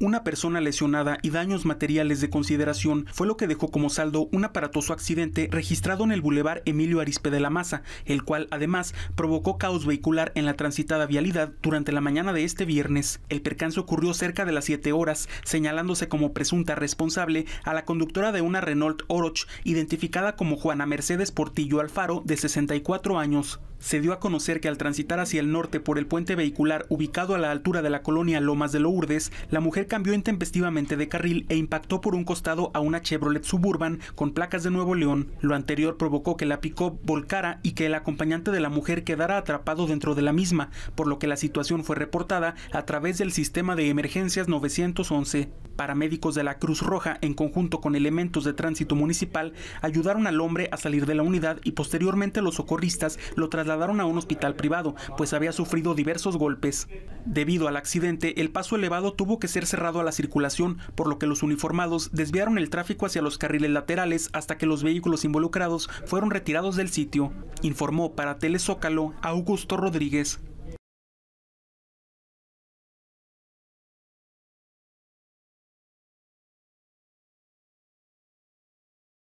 Una persona lesionada y daños materiales de consideración fue lo que dejó como saldo un aparatoso accidente registrado en el bulevar Emilio Arispe de la Maza, el cual además provocó caos vehicular en la transitada vialidad durante la mañana de este viernes. El percance ocurrió cerca de las 7 horas, señalándose como presunta responsable a la conductora de una Renault Oroch, identificada como Juana Mercedes Portillo Alfaro, de 64 años se dio a conocer que al transitar hacia el norte por el puente vehicular ubicado a la altura de la colonia Lomas de Lourdes, la mujer cambió intempestivamente de carril e impactó por un costado a una Chevrolet Suburban con placas de Nuevo León. Lo anterior provocó que la picó volcara y que el acompañante de la mujer quedara atrapado dentro de la misma, por lo que la situación fue reportada a través del sistema de emergencias 911. Paramédicos de la Cruz Roja, en conjunto con elementos de tránsito municipal, ayudaron al hombre a salir de la unidad y posteriormente los socorristas lo trasladaron a un hospital privado, pues había sufrido diversos golpes. Debido al accidente, el paso elevado tuvo que ser cerrado a la circulación, por lo que los uniformados desviaron el tráfico hacia los carriles laterales hasta que los vehículos involucrados fueron retirados del sitio, informó para Telezócalo Augusto Rodríguez.